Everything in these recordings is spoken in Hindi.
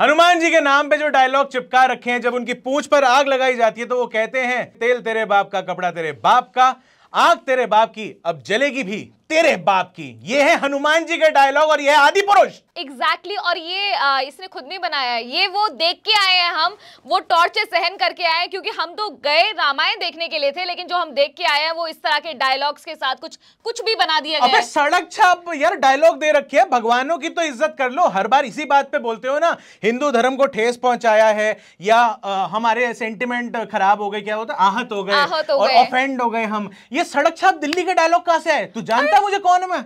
हनुमान जी के नाम पे जो डायलॉग चिपका रखे हैं जब उनकी पूछ पर आग लगाई जाती है तो वो कहते हैं तेल तेरे बाप का कपड़ा तेरे बाप का आग तेरे बाप की अब जलेगी भी तेरे बाप की ये है हनुमान जी के डायलॉग और ये है आदि पुरुष एग्जैक्टली exactly, और ये आ, इसने खुद नहीं बनाया है ये वो देख के आए हैं हम वो टॉर्चर सहन करके आए हैं क्योंकि हम तो गए रामायण देखने के लिए थे लेकिन जो हम देख के आए हैं वो इस तरह के डायलॉग्स के साथ कुछ कुछ भी बना दिया गया सड़क छाप यार डायलॉग दे रखी है भगवानों की तो इज्जत कर लो हर बार इसी बात पे बोलते हो ना हिंदू धर्म को ठेस पहुंचाया है या आ, हमारे सेंटिमेंट खराब हो गए क्या होता आहत हो गए ऑफेंड हो गए हम ये सड़क छाप दिल्ली के डायलॉग कहां से है तू जानता है मुझे कौन है मैं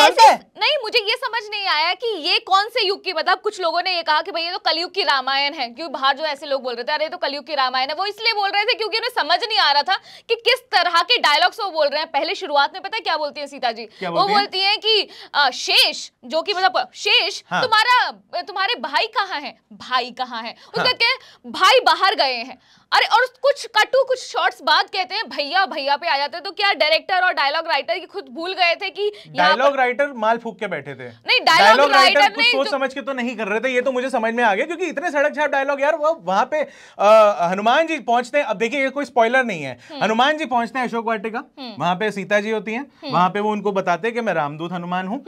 ऐसे नहीं मुझे ये समझ नहीं आया कि ये कौन से युग की मतलब कुछ लोगों ने ये कहा कि भाई ये तो कलयुग की रामायण है क्योंकि बाहर जो ऐसे लोग बोल रहे थे अरे तो कलयुग की रामायण है वो इसलिए बोल रहे थे क्योंकि उन्हें समझ नहीं आ रहा था कि किस तरह के डायलॉग्स वो बोल रहे हैं पहले शुरुआत में पता है क्या बोलती है सीता जी बोलती वो है? बोलती है की शेष जो की मतलब शेष हाँ। तुम्हारा तुम्हारे भाई कहाँ है भाई कहाँ हाँ। है उसके भाई बाहर गए हैं अरे और कुछ कटू कुछ शॉर्ट्स बाद कहते हैं भैया भैया पे आ जाते हैं तो क्या डायरेक्टर और डायलॉग राइटर की खुद भूल गए थे कि डायलॉग राइटर माल फूक के बैठे थे नहीं डायलॉग राइटर कुछ सोच समझ के तो नहीं कर रहे थे ये तो मुझे समझ में आ गया क्योंकि इतने सड़क छाप डायलॉग यार वो वहां पे हनुमान जी पहुंचते हैं अब देखिए ये कोई स्पॉयलर नहीं है हम्म। हनुमान जी पहुंचते हैं अशोक वाटिका हम्म। वहां पे सीता जी होती है हम्म। वहां पे वो उनको बताते हैं कि मैं रामदूत हनुमान हूँ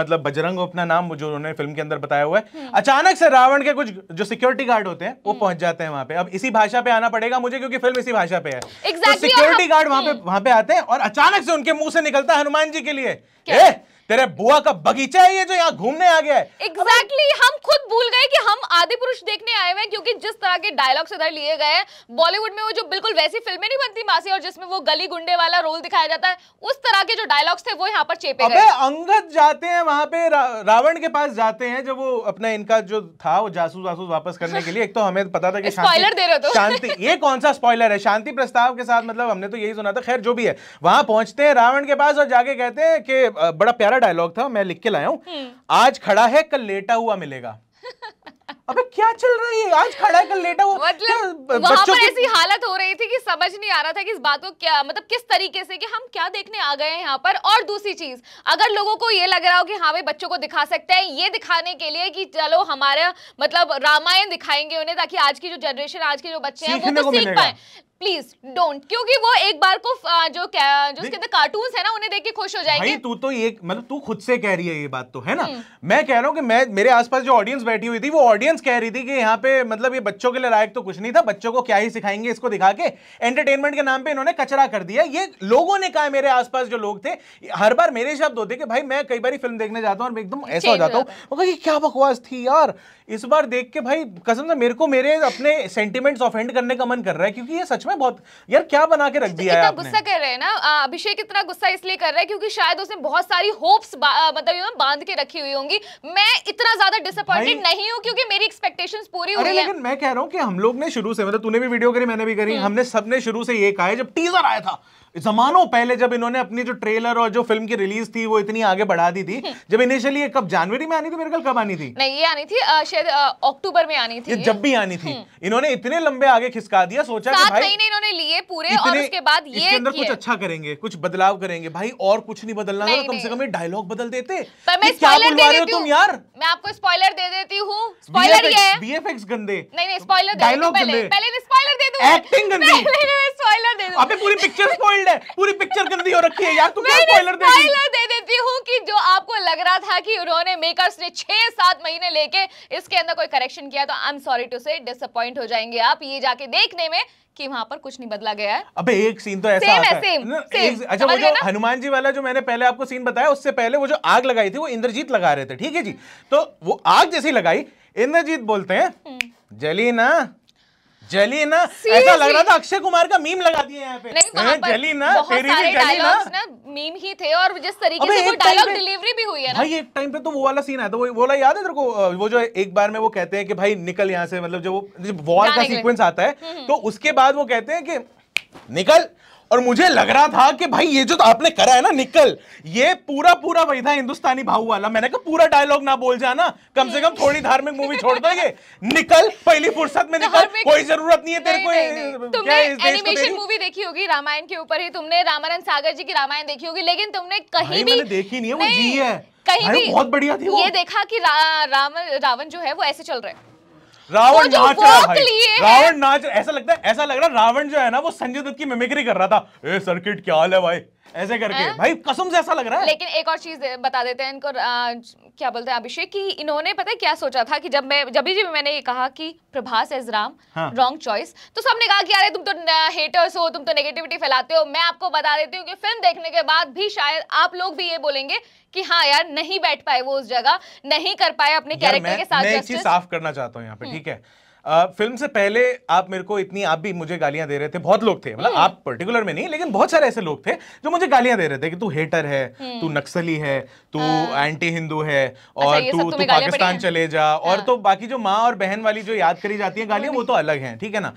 मतलब बजरंग अपना नाम जो उन्होंने फिल्म के अंदर बताया हुआ है अचानक से रावण के कुछ जो सिक्योरिटी गार्ड होते हैं वो पहुंच जाते हैं वहां पे अब इसी भाषा पे आना पड़ेगा मुझे क्योंकि फिल्म इसी भाषा पे है तो exactly, तो सिक्योरिटी गार्ड वहां पे हम्म। वहां पे आते हैं और अचानक से उनके मुंह से निकलता है हनुमान जी के लिए तेरे बुआ का बगीचा है ये जो यहाँ घूमने आ गया है एग्जैक्टली exactly, हम खुद भूल गए कि हम आदि पुरुष देखने आए हुए क्योंकि जिस तरह के डायलॉग्स इधर लिए गए हैं बॉलीवुड में वो जो बिल्कुल वैसी फिल्में नहीं बनती मासी और जिसमें वो गली गुंडे वाला रोल दिखाया जाता है उस तरह के जो डायलॉग्स थे वो यहाँ पर चेपे अबे अंगद जाते हैं वहां पे रा, रावण के पास जाते हैं जब वो अपना इनका जो था वो जासूस वासूस वापस करने के लिए एक तो हमें पता था कि स्पॉइलर दे रहे हो शांति ये कौन सा स्पॉइलर है शांति प्रस्ताव के साथ मतलब हमने तो यही सुना था खैर जो भी है वहां पहुंचते हैं रावण के पास और जाके कहते हैं कि बड़ा प्यारा डायलॉग था मैं लिख के लाया हूँ हम्म। आज खड़ा है कल लेटा हुआ मिलेगा अबे क्या चल रही है आज खड़ा कर लेटा वो मतलब वहां पर ऐसी हालत हो रही थी कि समझ नहीं आ रहा था कि इस बात को क्या मतलब किस तरीके से कि हम क्या देखने आ गए हैं यहाँ पर और दूसरी चीज अगर लोगों को ये लग रहा हो कि हाँ भाई बच्चों को दिखा सकते हैं ये दिखाने के लिए कि चलो हमारा मतलब रामायण दिखाएंगे उन्हें ताकि आज की जो जनरेशन आज के जो बच्चे हैं वो तो सीख पाए प्लीज डोंट क्योंकि वो एक बार को जो क्या जो उसके अंदर कार्टून है ना उन्हें देख के खुश हो जाएंगे भाई तू तो एक मतलब तू खुद से कह रही है ये बात तो है ना हम्म। मैं कह रहा हूँ कि मैं मेरे आसपास जो ऑडियंस बैठी हुई थी वो ऑडियंस कह रही थी कि यहाँ पे मतलब ये बच्चों के लिए लायक तो कुछ नहीं था बच्चों को क्या ही सिखाएंगे इसको दिखा के एंटरटेनमेंट के नाम पे इन्होंने कचरा कर दिया ये लोगों ने कहा मेरे आसपास जो लोग थे हर बार मेरे शब्द होते कि भाई मैं कई बार फिल्म देखने जाता हूँ और एकदम ऐसा हो जाता हूँ मगर ये क्या बकवास थी यार इस बार देख के भाई कसम से मेरे को मेरे अपने सेंटिमेंट्स ऑफेंड करने का मन कर रहा है क्योंकि ये सच में बहुत यार क्या बना के रख दिया है गुस्सा कर रहे हैं ना अभिषेक इतना गुस्सा इसलिए कर रहा है क्योंकि शायद उसने बहुत सारी होप्स मतलब बांध के रखी हुई होंगी मैं इतना ज्यादा डिसअपॉइंटेड नहीं हूँ क्योंकि मेरी एक्सपेक्टेशंस पूरी हुई लेकिन मैं कह रहा हूँ कि हम लोग ने शुरू से मतलब तूने भी वीडियो करी मैंने भी करी हम्म। हमने सबने शुरू से ये कहा है जब टीजर आया था जमानों पहले जब इन्होंने अपनी जो ट्रेलर और जो फिल्म की रिलीज थी वो इतनी आगे बढ़ा दी थी जब इनिशियली कब जनवरी में आनी थी मेरे कब आनी थी नहीं ये आनी थी शायद अक्टूबर में आनी थी ये जब भी आनी थी हम्म। इन्होंने इतने लंबे आगे खिसका दिया सोचा कि भाई नहीं इन्होंने लिए पूरे और उसके बाद ये इसके अंदर कुछ अच्छा करेंगे कुछ बदलाव करेंगे भाई और कुछ नहीं बदलना था तो कम से कम ये डायलॉग बदल देते तुम यार मैं आपको स्पॉइलर दे देती हूँ स्पॉइलर ये है बीएफएक्स गंदे नहीं नहीं डायलॉग पहले पहले दे दूं एक्टिंग गंदी पहले स्पॉइलर दे दूं अबे पूरी पिक्चर स्पॉइल स्पॉइल्ड है पूरी पिक्चर गंदी हो रखी है यार तू क्या स्पॉइलर दे स्पॉइलर दे देती हूं कि जो आपको लग रहा था कि उन्होंने मेकर्स ने 6 7 महीने लेके इसके अंदर कोई करेक्शन किया तो I am sorry to say disappoint हो जाएंगे आप ये जाके देखने में कि वहां पर कुछ नहीं बदला गया है अबे एक सीन तो ऐसा सेम है, सेम, न, सेम, अच्छा वो जो हनुमान जी वाला जो मैंने पहले आपको सीन बताया उससे पहले वो जो आग लगाई थी वो इंद्रजीत लगा रहे थे ठीक है जी तो वो आग जैसी लगाई इंद्रजीत बोलते हैं हम्म। जली ना जली ना ऐसा लग रहा था अक्षय कुमार का मीम लगा दिया यहाँ पे नहीं हाँ, जली ना तेरी भी जली ना मीम ही थे और जिस तरीके से वो डायलॉग डिलीवरी भी हुई है ना भाई एक टाइम पे तो वो वाला सीन आया था वो बोला याद है तेरे को वो जो एक बार में वो कहते हैं कि भाई निकल यहाँ से मतलब जो वॉर का सीक्वेंस आता है हम्म, हम्म। तो उसके बाद वो कहते हैं कि निकल और मुझे लग रहा था कि भाई ये जो तो आपने करा है ना निकल ये पूरा पूरा वही था हिंदुस्तानी भाव वाला मैंने कहा पूरा डायलॉग ना बोल जाना कम से कम थोड़ी धार्मिक मूवी छोड़ दो ये निकल पहली फुर्सत में निकल कोई जरूरत नहीं है तेरे को एनिमेशन मूवी देखी होगी रामायण के ऊपर ही तुमने रामानंद सागर जी की रामायण देखी होगी लेकिन तुमने कहीं भी देखी नहीं है वो जी है कहीं भी बहुत बढ़िया थी ये देखा की रावण जो है वो ऐसे चल रहे हैं रावण नाच रहा है भाई रावण नाच ऐसा लगता है ऐसा लग रहा है रावण जो है ना वो संजय दत्त की मिमिक्री कर रहा था ए सर्किट क्या हाल है भाई ऐसे करके आ? भाई कसम से ऐसा लग रहा है लेकिन एक और चीज बता देते हैं इनको आ, क्या बोलते हैं अभिषेक कि इन्होंने पता है क्या सोचा था कि जब मैं जब भी मैंने ये कहा कि प्रभास एज राम रॉन्ग हाँ। चॉइस तो सबने कहा कि अरे तुम तो हेटर्स हो तुम तो नेगेटिविटी फैलाते हो मैं आपको बता देती हूँ कि फिल्म देखने के बाद भी शायद आप लोग भी ये बोलेंगे कि हाँ यार नहीं बैठ पाए वो उस जगह नहीं कर पाए अपने कैरेक्टर के साथ साफ करना चाहता हूँ यहाँ पे हम्म। ठीक है फिल्म से पहले आप मेरे को इतनी आप भी मुझे गालियां दे रहे थे बहुत लोग थे मतलब हम्म। आप पर्टिकुलर में नहीं लेकिन बहुत सारे ऐसे लोग थे जो मुझे गालियां दे रहे थे कि तू हेटर है तू हम्म। नक्सली है तू एंटी हाँ। हिंदू है अच्छा, और तू तू पाकिस्तान चले जा और हाँ। तो बाकी जो माँ और बहन वाली जो याद करी जाती है गालियां वो तो अलग है ठीक है ना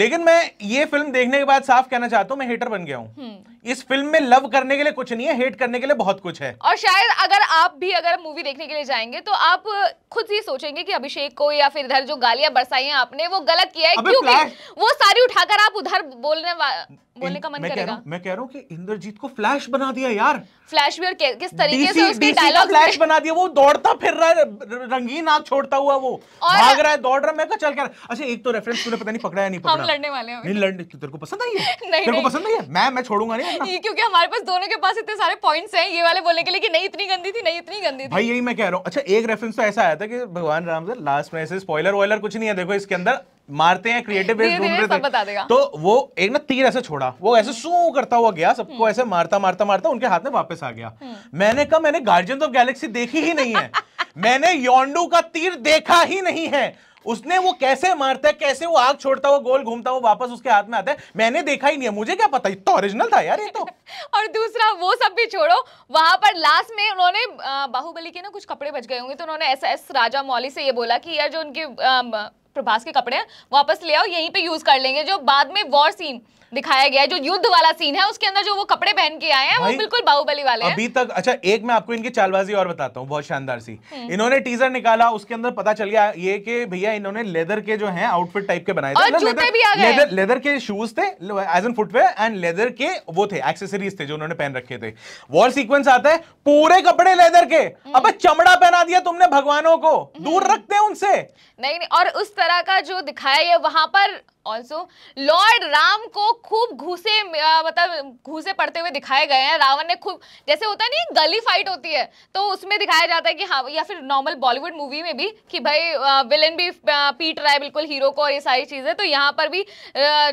लेकिन मैं ये फिल्म देखने के बाद साफ कहना चाहता हूँ मैं हेटर बन गया हूँ हम्म। इस फिल्म में लव करने के लिए कुछ नहीं है हेट करने के लिए बहुत कुछ है और शायद अगर आप भी अगर मूवी देखने के लिए जाएंगे तो आप खुद ही सोचेंगे कि अभिषेक को या फिर इधर जो गालियां बरसाई हैं आपने वो गलत किया है क्योंकि वो सारी उठाकर आप उधर बोलने बोलने का मन करेगा मैं कह रहा हूँ कि इंद्रजीत को फ्लैश बना दिया यार फ्लैश भी और किस तरीके से उसके डायलॉग फ्लैश बना दिया वो दौड़ता फिर रहा है रंगीन आग छोड़ता हुआ वो भाग रहा है दौड़ रहा है मैं चल क्या अच्छा एक तो रेफरेंस तूने पता नहीं पकड़ा है नहीं पकड़ा हम लड़ने वाले हैं नहीं लड़ने तेरे को पसंद नहीं है तेरे को पसंद नहीं है मैं मैं छोड़ूंगा नहीं क्योंकि हमारे पास दोनों के पास इतने सारे पॉइंट्स हैं ये वाले बोलने के लिए कि नहीं इतनी गंदी थी नहीं इतनी गंदी थी भाई यही मैं कह रहा हूँ अच्छा एक रेफरेंस तो ऐसा आया था कि भगवान राम सर लास्ट में ऐसे स्पॉइलर वॉयलर कुछ नहीं है देखो इसके अंदर मारते हैं क्रिएटिव ढूंढ रहे थे तो वो एक ना तीर ऐसे छोड़ा वो ऐसे सू करता हुआ गया सबको हम्म। ऐसे मारता मारता मारता उनके हाथ में वापस आ गया हम्म। मैंने कहा मैंने गार्जियन ऑफ गैलेक्सी देखी ही नहीं है मैंने योंडू का तीर देखा ही नहीं है उसने वो कैसे मारता है कैसे वो आग छोड़ता हुआ गोल घूमता हुआ वापस उसके हाथ में आता है मैंने देखा ही नहीं है मुझे क्या पता तो ओरिजिनल था यार ये तो और दूसरा वो सब भी छोड़ो वहां पर लास्ट में उन्होंने बाहुबली के ना कुछ कपड़े बच गए होंगे तो उन्होंने एस एस राजा मौली से ये बोला कि यार जो उनके आ, प्रभास के कपड़े हैं वापस ले आओ यहीं पे यूज कर लेंगे जो बाद में वॉर सीन दिखाया गया है जो युद्ध वाला सीन है उसके अंदर जो वो कपड़े पहन के आए हैं वो बिल्कुल बाहुबली वाले अभी तक अच्छा एक मैं आपको इनकी चालबाजी और बताता हूँ बहुत शानदार सी हम्म। इन्होंने टीजर निकाला उसके अंदर पता चल गया ये कि भैया इन्होंने लेदर के जो है आउटफिट टाइप के बनाए थे लेदर मतलब के शूज थे as an footwear and leather के वो थे एक्सेसरीज थे जो उन्होंने पहन रखे थे वॉर सीक्वेंस आता है पूरे कपड़े लेदर के हम्म। अब चमड़ा पहना दिया तुमने भगवानों को दूर हम्म। रखते हैं उनसे नहीं नहीं और उस तरह का जो दिखाया है वहां पर ऑल्सो लॉर्ड राम को खूब घूसे मतलब घूसे पड़ते हुए दिखाए गए हैं रावण ने खूब जैसे होता है नहीं गली फाइट होती है तो उसमें दिखाया जाता है कि हाँ या फिर नॉर्मल बॉलीवुड मूवी में भी कि भाई विलन भी पीट रहा है बिल्कुल हीरो को और ये सारी चीज़ें तो यहाँ पर भी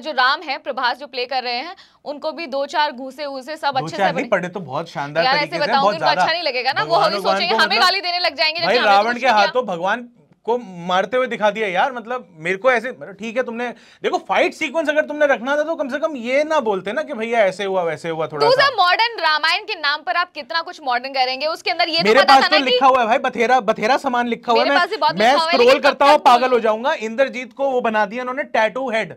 जो राम है प्रभास जो प्ले कर रहे हैं उनको भी दो चार घूसे घूसे सब अच्छे से नहीं पड़े तो बहुत शानदार यार ऐसे बताऊंगी उनको तो अच्छा नहीं लगेगा ना वो हम सोचेंगे मतलब हमें गाली देने लग जाएंगे रावण के हाथों भगवान को मारते हुए दिखा दिया यार मतलब मेरे को ऐसे मतलब ठीक है तुमने देखो फाइट सीक्वेंस अगर तुमने रखना था तो कम से कम ये ना बोलते ना कि भैया ऐसे हुआ वैसे हुआ थोड़ा सा मॉडर्न रामायण के नाम पर आप कितना कुछ मॉडर्न करेंगे उसके अंदर ये तो मेरे पास तो लिखा हुआ है भाई बथेरा बथेरा सामान लिखा हुआ है मैं स्क्रोल करता हूँ पागल हो जाऊंगा इंद्रजीत को वो बना दिया उन्होंने टैटू हेड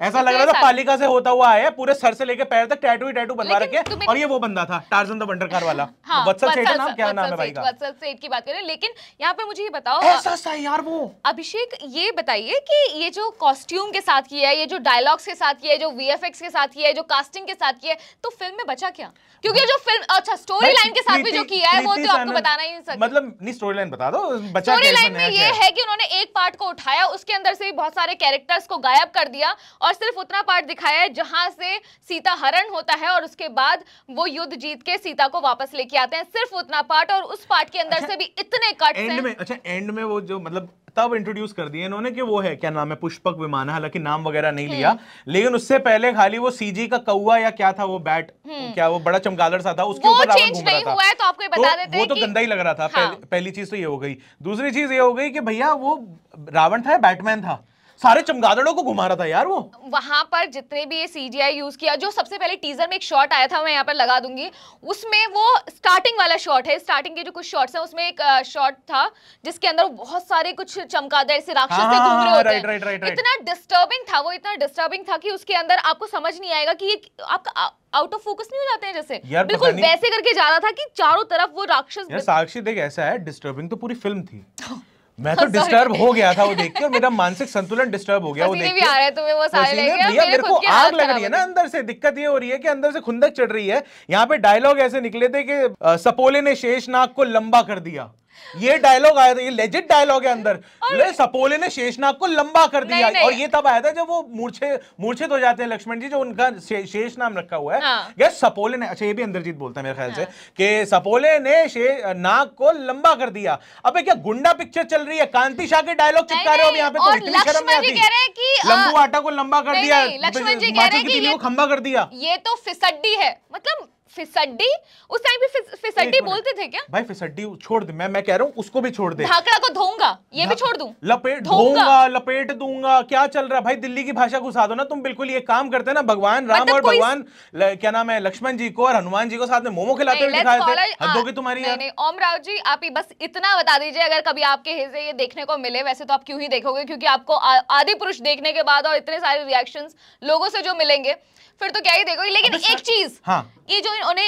ऐसा लग रहा था पालिका से होता हुआ है पूरे सर से लेके पैर तक टैटू ही टैटू बनवा रखे और ये वो बंदा था टार्जन द वंडरकार वाला हाँ, वत्सल सेठ नाम क्या नाम है भाई का सेठ की बात करें लेकिन यहाँ पे मुझे ये बताओ ऐसा सा यार वो अभिषेक ये बताइए कि ये जो कॉस्ट्यूम के साथ किया है ये जो डायलॉग्स के साथ किया है जो वी के साथ किया है जो कास्टिंग के साथ किया है तो फिल्म में बचा क्या क्योंकि जो फिल्म अच्छा स्टोरी लाइन के साथ भी जो किया है वो तो आपको बताना ही नहीं मतलब नहीं स्टोरी लाइन बता दो स्टोरी लाइन में ये है कि उन्होंने एक पार्ट को उठाया उसके अंदर से भी बहुत सारे कैरेक्टर्स को गायब कर दिया और सिर्फ उतना पार्ट दिखाया है जहां से सीता हरण होता है और उसके बाद वो युद्ध जीत के सीता को वापस लेके आते हैं सिर्फ उतना पार्ट और उस पार्ट के अंदर अच्छा, से भी इतने कट एंड में अच्छा एंड में वो जो मतलब तब इंट्रोड्यूस कर दिए इन्होंने कि वो है क्या नाम है पुष्पक विमान हालांकि नाम वगैरह नहीं लिया हम्म। लेकिन उससे पहले खाली वो सीजी का कौआ या क्या था वो बैट हम्म। क्या वो बड़ा चमगादड़ सा था उसके ऊपर रावण घूम रहा था तो आपको तो बता देते वो तो गंदा ही लग रहा था पहली हाँ। चीज तो ये हो गई दूसरी चीज ये हो गई कि भैया वो रावण था बैटमैन था सारे चमगादड़ों को घुमा रहा था यार वो वहां पर जितने भी ये सीजीआई यूज किया जो सबसे पहले टीजर में एक शॉट आया था मैं यहाँ पर लगा दूंगी उसमें वो स्टार्टिंग वाला शॉट है स्टार्टिंग के जो कुछ शॉट्स हैं उसमें एक शॉट था जिसके अंदर बहुत सारे कुछ चमकादड़ से राक्षस हाँ, से घूम हाँ, रहे हाँ, होते हैं इतना डिस्टर्बिंग था वो इतना डिस्टर्बिंग था कि उसके अंदर आपको समझ नहीं आएगा की आपका आउट ऑफ फोकस नहीं हो जाते हैं जैसे बिल्कुल वैसे करके जा रहा था कि चारों तरफ वो राक्षस साक्षी देख ऐसा है डिस्टर्बिंग तो पूरी फिल्म थी मैं तो डिस्टर्ब हो गया था वो देख के और मेरा मानसिक संतुलन डिस्टर्ब हो गया वो देख भी आ तुम्हें वो सारे लग भैया मेरे को आग लग रही है ना अंदर से दिक्कत ये हो रही है कि अंदर से खुंदक चढ़ रही है यहाँ पे डायलॉग ऐसे निकले थे कि सपोले ने शेष नाग को लंबा कर दिया ये डायलॉग आया था ये लेजिट डायलॉग है अंदर ले सपोले ने शेषनाग को लंबा कर दिया नहीं, नहीं। और ये तब आया था जब वो मूर्छे मूर्छित हो जाते हैं लक्ष्मण जी जो उनका शे, शेष नाम रखा हुआ है हाँ। सपोले ने अच्छा ये भी अंदरजीत बोलता है मेरे ख्याल हाँ। से कि सपोले ने नाग को लंबा कर दिया अब क्या गुंडा पिक्चर चल रही है कांति शाह के डायलॉग चिपका रहे हो यहाँ पे तो इतनी शर्म नहीं लंबू आटा को लंबा कर दिया लक्ष्मण जी खंबा कर दिया ये तो फिसड्डी है मतलब फिसड्डी उस टाइम भी फिसड्डी बोलते थे क्या भाई फिसड्डी छोड़ दे मैं मैं कह रहा हूँ उसको भी छोड़ दे ढाकड़ा को धोऊंगा ये भी छोड़ दूं लपेट धोऊंगा लपेट दूंगा क्या चल रहा है भाई दिल्ली की भाषा घुसा दो ना तुम बिल्कुल ये काम करते ना भगवान राम मतलब और भगवान क्या नाम है लक्ष्मण जी को और हनुमान जी को साथ में मोमो खिलाते हुए दिखाए थे तुम्हारी ओम राव जी आप ही बस इतना बता दीजिए अगर कभी आपके हिस्से ये देखने को मिले वैसे तो आप क्यों ही देखोगे क्योंकि आपको आदि पुरुष देखने के बाद और इतने सारे रिएक्शंस लोगों से जो मिलेंगे फिर तो क्या ही देखो लेकिन एक चीज हाँ ये जो इन्होंने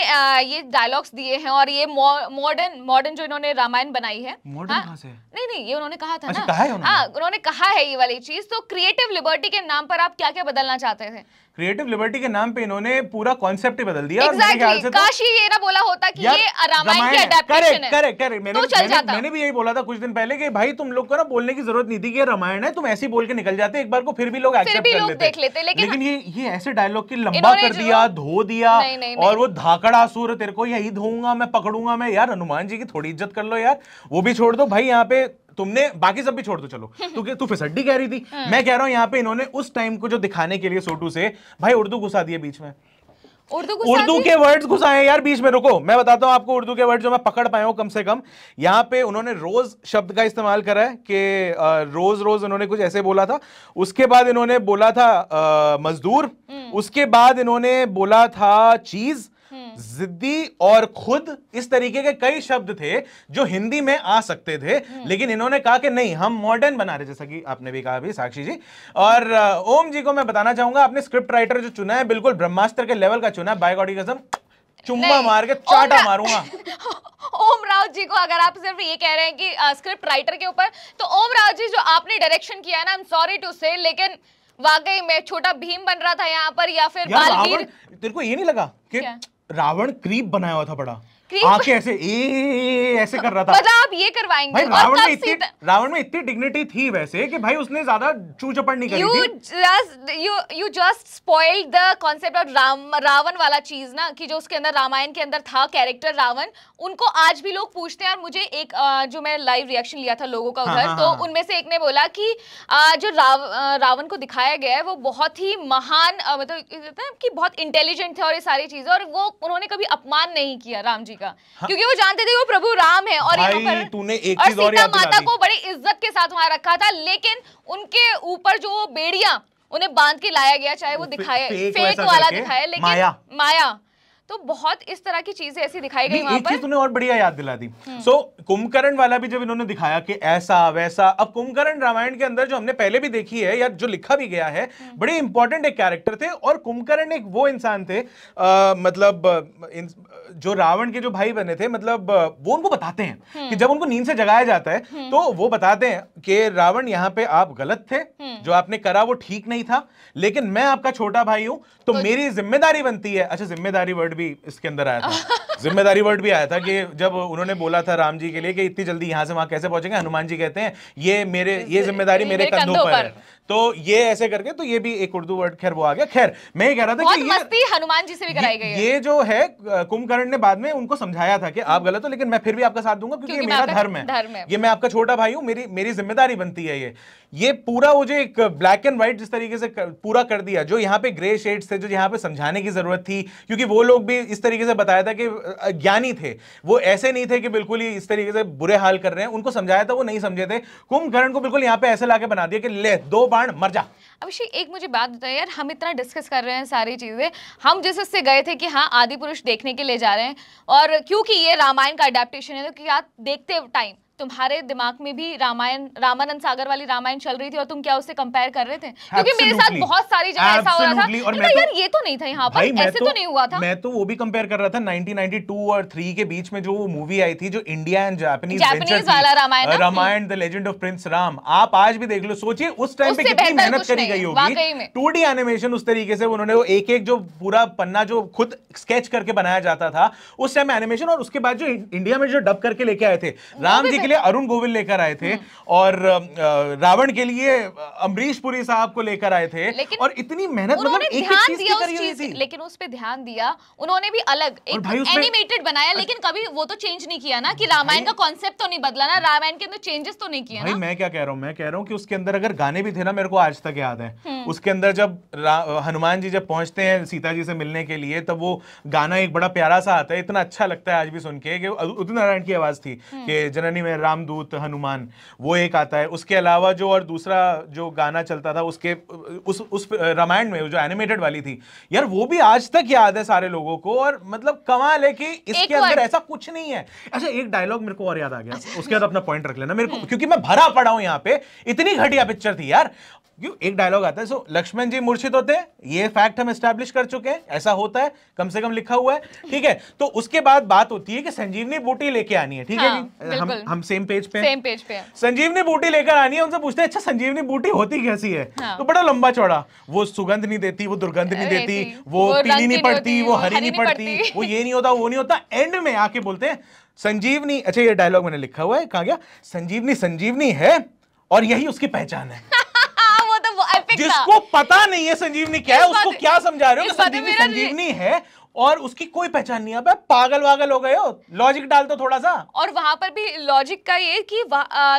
ये डायलॉग्स दिए हैं और ये मॉडर्न मॉडर्न जो इन्होंने रामायण बनाई है मॉडर्न हाँ? से नहीं नहीं ये उन्होंने कहा था अच्छा, ना कहा उन्होंने? हाँ उन्होंने कहा है ये वाली चीज तो क्रिएटिव लिबर्टी के नाम पर आप क्या क्या बदलना चाहते थे क्रिएटिव लिबर्टी के नाम पे इन्होंने पूरा कॉन्सेप्ट ही बदल दिया exactly. तो ये ना बोला होता कि ये रामायण की है करेक्ट करेक्ट मैंने, तो मैंने, मैंने भी यही बोला था कुछ दिन पहले कि भाई तुम लोग को ना बोलने की जरूरत नहीं थी कि रामायण है तुम ऐसे ही बोल के निकल जाते एक बार को फिर भी लोग एक्सेप्ट कर लेते लेकिन ये ये ऐसे डायलॉग की कि लंबा कर दिया धो दिया नहीं, नहीं, और नहीं। वो धाकड़ा सूर तेरे को यही धोऊंगा मैं पकड़ूंगा मैं यार हनुमान जी की थोड़ी इज्जत कर लो यार वो भी छोड़ दो भाई यहाँ पे तुमने बाकी सब भी छोड़ दो चलो तू तू फिसड्डी कह रही थी हाँ। मैं कह रहा हूँ यहाँ पे इन्होंने उस टाइम को जो दिखाने के लिए सोटू से भाई उर्दू घुसा दिया बीच में उर्दू के वर्ड्स घुसाए यार बीच में रुको मैं बताता हूँ आपको उर्दू के वर्ड जो मैं पकड़ पाया हूँ कम से कम यहाँ पे उन्होंने रोज शब्द का इस्तेमाल करा है कि रोज रोज उन्होंने कुछ ऐसे बोला था उसके बाद इन्होंने बोला था मजदूर हम्म। उसके बाद इन्होंने बोला था चीज हम्म। जिद्दी और खुद इस तरीके के कई शब्द थे जो हिंदी में आ सकते थे हम्म। लेकिन इन्होंने कहा कि नहीं हम मॉडर्न बना रहे जैसा कि आपने भी कहा अभी साक्षी जी और ओम जी को मैं बताना चाहूंगा आपने स्क्रिप्ट राइटर जो चुना है बिल्कुल ब्रह्मास्त्र के लेवल का चुना है बायोगॉडी कसम चुम्बा मार के चाटा मारूंगा ओम राव जी को अगर आप सिर्फ ये कह रहे हैं कि आ, स्क्रिप्ट राइटर के ऊपर तो ओम राव जी जो आपने डायरेक्शन किया है ना आई एम सॉरी टू से लेकिन वाकई में छोटा भीम बन रहा था यहाँ पर या फिर बालवीर तेरे को ये नहीं लगा कि क्या? रावण क्रीप बनाया हुआ था बड़ा आंखें ऐसे ए ए, ए, ऐसे कर रहा था मतलब आप ये करवाएंगे भाई रावण में इतनी रावण में इतनी डिग्निटी थी वैसे कि भाई उसने ज्यादा चू चपड़ नहीं करी you थी you you you just spoiled the concept Ram Ravan वाला चीज ना कि जो उसके अंदर रामायण के अंदर था कैरेक्टर रावण उनको आज भी लोग पूछते हैं और मुझे एक जो मैं लाइव रिएक्शन लिया था लोगों का हाँ, उधर हाँ, तो हाँ, उनमें से एक ने बोला कि जो राव, रावण को दिखाया गया है वो बहुत ही महान मतलब कि बहुत इंटेलिजेंट थे और ये सारी चीजें और वो उन्होंने कभी अपमान नहीं किया राम जी का हाँ? क्योंकि वो जानते थे वो प्रभु राम है और तो तूने एक और सीता माता को बड़ी इज्जत के साथ वहां रखा था लेकिन उनके ऊपर जो बेड़िया उन्हें बांध के लाया गया चाहे वो दिखाए फेक, वाला दिखाया लेकिन माया तो बहुत इस तरह की चीजें ऐसी दिखाई गई एक चीज तुमने और बढ़िया याद दिला दी सो हम्म। so, कुंभकर्ण वाला भी जब इन्होंने दिखाया कि ऐसा वैसा अब कुंभकर्ण रामायण के अंदर जो हमने पहले भी देखी है या जो लिखा भी गया है हम्म। बड़े इंपॉर्टेंट एक कैरेक्टर थे और कुंभकर्ण एक वो इंसान थे आ, मतलब इन, जो रावण के जो भाई बने थे मतलब वो उनको बताते हैं कि हम्म। जब उनको नींद से जगाया जाता है तो वो बताते हैं कि रावण यहाँ पे आप गलत थे जो आपने करा वो ठीक नहीं था लेकिन मैं आपका छोटा भाई हूं तो, तो मेरी जिम्मेदारी बनती है अच्छा जिम्मेदारी वर्ड भी इसके अंदर आया था जिम्मेदारी वर्ड भी आया था कि जब उन्होंने बोला था राम जी के लिए कि इतनी जल्दी यहाँ से वहां कैसे पहुंचेंगे हनुमान जी कहते हैं ये मेरे ये जिम्मेदारी मेरे कंधों पर है तो ये ऐसे करके तो ये भी एक उर्दू वर्ड खैर वो आ गया खैर मैं ये कह रहा था कि मस्ती हनुमान जी से भी कराई गई ये जो है कुंभकर्ण ने बाद में उनको समझाया था कि आप गलत हो लेकिन मैं फिर भी आपका साथ दूंगा क्योंकि, क्योंकि ये मेरा धर्म है।, धर्म है ये मैं आपका छोटा भाई हूँ मेरी मेरी जिम्मेदारी बनती है ये ये पूरा वो जो एक ब्लैक एंड व्हाइट जिस तरीके से पूरा कर दिया जो यहाँ पे ग्रे शेड्स थे जो यहाँ पे समझाने की जरूरत थी क्योंकि वो लोग भी इस तरीके से बताया था कि ज्ञानी थे वो ऐसे नहीं थे कि बिल्कुल ही इस तरीके से बुरे हाल कर रहे हैं उनको समझाया था वो नहीं समझे थे कुंभकर्ण को बिल्कुल यहाँ पे ऐसे लाके बना दिया कि ले दो बाण मर जा अभिषेक एक मुझे बात बताइए यार हम इतना डिस्कस कर रहे हैं सारी चीज़ें हम जिस उससे गए थे कि हाँ आदि पुरुष देखने के लिए जा रहे हैं और क्योंकि ये रामायण का अडेप्टेशन है तो क्या देखते टाइम तुम्हारे दिमाग में भी रामायण रामानंद सागर वाली रामायण चल रही थी और तुम क्या उससे कंपेयर कर रहे थे क्योंकि मेरे साथ बहुत सारी जगह ऐसा हो रहा था और मैं तो, यार ये तो नहीं था यहाँ पर ऐसे तो, तो नहीं हुआ था मैं तो वो भी कंपेयर कर रहा था 1992 और 3 के बीच में जो वो मूवी आई थी जो इंडिया एंड जापानीज वाला Ramayana Ramayana the legend of prince Ram आप आज भी देख लो सोचिए उस टाइम पे कितनी मेहनत करी गई होगी टू एनिमेशन उस तरीके से उन्होंने वो एक एक जो पूरा पन्ना जो खुद स्केच करके बनाया जाता था उस टाइम एनिमेशन और उसके बाद जो इंडिया में जो डब करके लेके आए थे राम जी के लिए अरुण गोविल लेकर आए थे और रावण के लिए अमरीश पुरी साहब को लेकर आए थे और इतनी मेहनत मतलब एक चीज की करी थी लेकिन उस पर ध्यान दिया उन्होंने भी अलग एनिमेटेड बनाया लेकिन कभी वो तो चेंज नहीं किया ना कि रामायण का कॉन्सेप्ट तो नहीं बदला ना रामायण के अंदर चेंजेस तो नहीं किया भाई मैं क्या कह रहा हूँ मैं कह रहा हूँ कि उसके अंदर अगर गाने भी थे ना मेरे को आज तक याद है हम्म। उसके अंदर जब हनुमान जी जब पहुंचते हैं सीता जी से मिलने के लिए तब वो गाना एक बड़ा प्यारा सा आता है इतना अच्छा लगता है आज भी सुन के उदित नारायण की आवाज थी हम्म। कि जननी में है रामदूत हनुमान वो एक आता है उसके अलावा जो और दूसरा जो गाना चलता था उसके उस उस रामायण में जो एनिमेटेड वाली थी यार वो भी आज तक याद है सारे लोगों को और मतलब कमाल है कि इसके अंदर ऐसा कुछ नहीं है अच्छा एक डायलॉग मेरे को और याद आ गया अच्छा, उसके बाद अपना पॉइंट रख लेना मेरे को क्योंकि मैं भरा पड़ा हूं यहाँ पे इतनी घटिया पिक्चर थी यार क्यों एक डायलॉग आता है सो लक्ष्मण जी मूर्छित होते हैं ये फैक्ट हम स्टैब्लिश कर चुके हैं ऐसा होता है कम से कम लिखा हुआ है ठीक है तो उसके बाद बात होती है कि संजीवनी बूटी लेके आनी है ठीक हाँ, है हम हम सेम पेज पे सेम पेज पे संजीवनी बूटी लेकर आनी है उनसे पूछते हैं अच्छा संजीवनी बूटी होती कैसी है हाँ। तो बड़ा लंबा चौड़ा वो सुगंध नहीं देती वो दुर्गंध नहीं देती वो पीली नहीं पड़ती वो हरी नहीं पड़ती वो ये नहीं होता वो नहीं होता एंड में आके बोलते हैं संजीवनी अच्छा ये डायलॉग मैंने लिखा हुआ है कहा गया संजीवनी संजीवनी है और यही उसकी पहचान है जिसको पता नहीं है संजीवनी क्या है उसको क्या समझा रहे हो संजीवनी संजीवनी है और उसकी कोई पहचान नहीं अब पागल वागल हो गए हो लॉजिक डाल दो थोड़ा सा और वहां पर भी लॉजिक का ये कि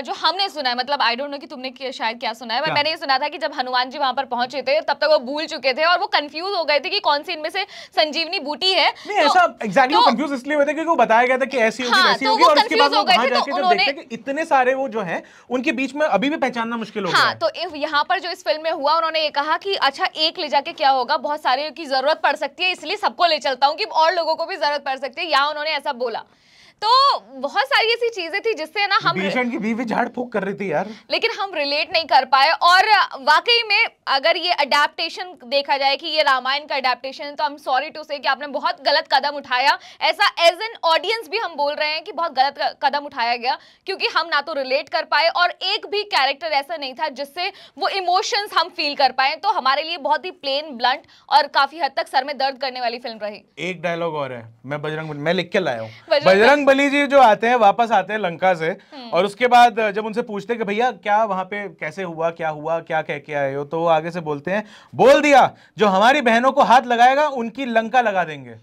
जो हमने सुना है मतलब आई डोंट नो कि तुमने शायद क्या सुना है क्या? मैंने ये सुना था कि जब हनुमान जी वहां पर पहुंचे थे तब तक वो भूल चुके थे और वो कंफ्यूज हो गए थे कि कौन सी इनमें से संजीवनी बूटी है तो- तो- बताया गया था कि ऐसी होगी हाँ, वैसी तो होगी और उसके बाद वो वहां जाके जब देखते कि इतने सारे वो जो है उनके बीच में अभी भी पहचानना मुश्किल हो गया हाँ, तो यहाँ पर जो इस फिल्म में हुआ उन्होंने ये कहा कि अच्छा एक ले जाके क्या होगा बहुत सारे की जरूरत पड़ सकती है इसलिए सबको ले चलता हूँ कि और लोगों को भी जरूरत पड़ सकती है या उन्होंने ऐसा बोला तो बहुत सारी ऐसी चीजें थी जिससे ना हम की बीवी झाड़ फूक कर रही थी यार लेकिन हम रिलेट नहीं कर पाए और वाकई में अगर ये अडेप्टेशन देखा जाए कि ये रामायण का अडेप्टेशन तो हम सॉरी टू से कि आपने बहुत गलत कदम उठाया ऐसा एज एन ऑडियंस भी हम बोल रहे हैं कि बहुत गलत कदम उठाया गया क्योंकि हम ना तो रिलेट कर पाए और एक भी कैरेक्टर ऐसा नहीं था जिससे वो इमोशंस हम फील कर पाए तो हमारे लिए बहुत ही प्लेन ब्लंट और काफी हद तक सर में दर्द करने वाली फिल्म रही एक डायलॉग और है मैं बजरंग मैं लिख के लाया हूँ बजरंग बली जी जो आते हैं वापस आते हैं लंका से हम्म। और उसके बाद जब उनसे पूछते हैं कि भैया क्या वहां पे कैसे हुआ क्या हुआ क्या कह के आए हो तो वो आगे से बोलते हैं बोल दिया जो हमारी बहनों को हाथ लगाएगा उनकी लंका लगा देंगे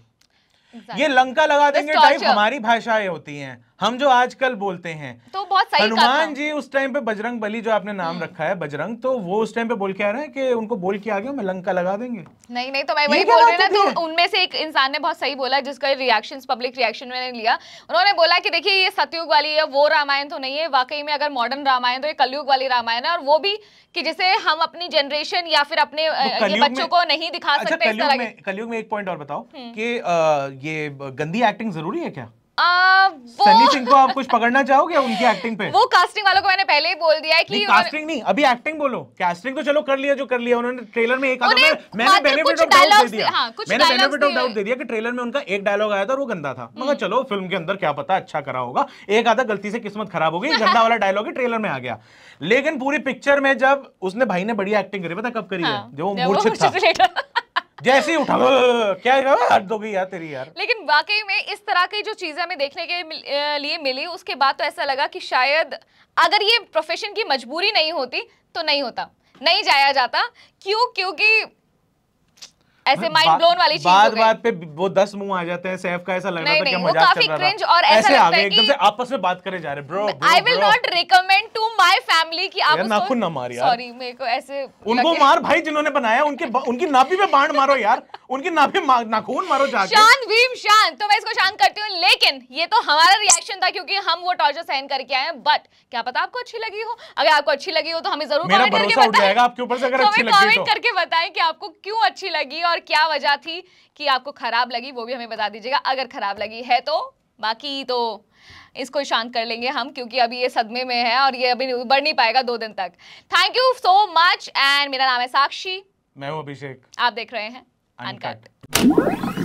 ये लंका लगा देंगे टाइप हमारी भाषाएं होती हैं हम जो आजकल बोलते हैं तो बहुत सही हनुमान जी उस टाइम पे बजरंग बली जो आपने नाम हम्म। रखा है बजरंग तो वो उस टाइम पे बोल के आ रहे हैं कि उनको बोल के आ गया मैं लंका लगा देंगे नहीं नहीं तो मैं वही बोल रही ना तो उनमें से एक इंसान ने बहुत सही बोला जिसका रिएक्शन पब्लिक रिएक्शन मैंने लिया उन्होंने बोला की देखिये ये सतयुग वाली है वो रामायण तो नहीं है वाकई में अगर मॉडर्न रामायण तो ये कलयुग वाली रामायण है और वो भी कि जिसे हम अपनी जनरेशन या फिर अपने बच्चों को नहीं दिखा अच्छा, सकते कलयुग में एक पॉइंट और बताओ हम्म। कि ये गंदी एक्टिंग जरूरी है क्या सनी सिंह को आप कुछ पकड़ना चाहोगे उनकी एक्टिंग पे वो कास्टिंग वालों को मैंने पहले ही बोल दिया है कि कास्टिंग नहीं अभी एक्टिंग बोलो कास्टिंग तो चलो कर लिया जो कर लिया उन्होंने ट्रेलर में एक आधा मैंने बेनिफिट ऑफ डाउट दे दिया हाँ, मैंने बेनिफिट ऑफ डाउट दे दिया कि ट्रेलर में उनका एक डायलॉग आया था और वो गंदा था हम्म। मगर चलो फिल्म के अंदर क्या पता अच्छा करा होगा एक आधा गलती से किस्मत खराब हो गई गंदा वाला डायलॉग ही ट्रेलर में आ गया लेकिन पूरी पिक्चर में जब उसने भाई ने बढ़िया एक्टिंग करी पता कब करी है हाँ, जो मूर्छित था जैसे ही उठा क्या हद हो यार तेरी यार लेकिन वाकई में इस तरह की जो चीजें हमें देखने के लिए मिली उसके बाद तो ऐसा लगा कि शायद अगर ये प्रोफेशन की मजबूरी नहीं होती तो नहीं होता नहीं जाया जाता क्यों क्योंकि ऐसे माइंड ब्लोन वाली चीज बात बात पे वो दस मुंह आ जाते हैं सैफ का ऐसा लग रहा था कि मजाक काफी क्रिंज और ऐसा लगता है एकदम से आपस में बात करे जा रहे bro I will not recommend to my family कि आप नाखून ना मार यार सॉरी मेरे को ऐसे उनको मार भाई जिन्होंने बनाया उनके उनकी नापी पे बांड मारो यार उनकी नापी नाखून मारो जाके शान भीम शान तो मैं इसको शान करती हूँ लेकिन ये तो हमारा रिएक्शन था क्योंकि हम वो टॉर्चर सहन करके आए हैं बट क्या पता आपको अच्छी लगी हो अगर आपको अच्छी लगी हो तो हमें जरूर कमेंट करके बताएं आपके ऊपर से अगर तो अच्छी लगी तो कमेंट करके बताएं कि आपको क्यों अच्छी लगी और और क्या वजह थी कि आपको ख़राब लगी वो भी हमें बता दीजिएगा अगर ख़राब लगी है तो बाकी तो इसको शांत कर लेंगे हम क्योंकि अभी ये सदमे में है और ये अभी बढ़ नहीं पाएगा दो दिन तक thank you so much and मेरा नाम है साक्षी मैं हूँ अभिषेक आप देख रहे हैं अनकट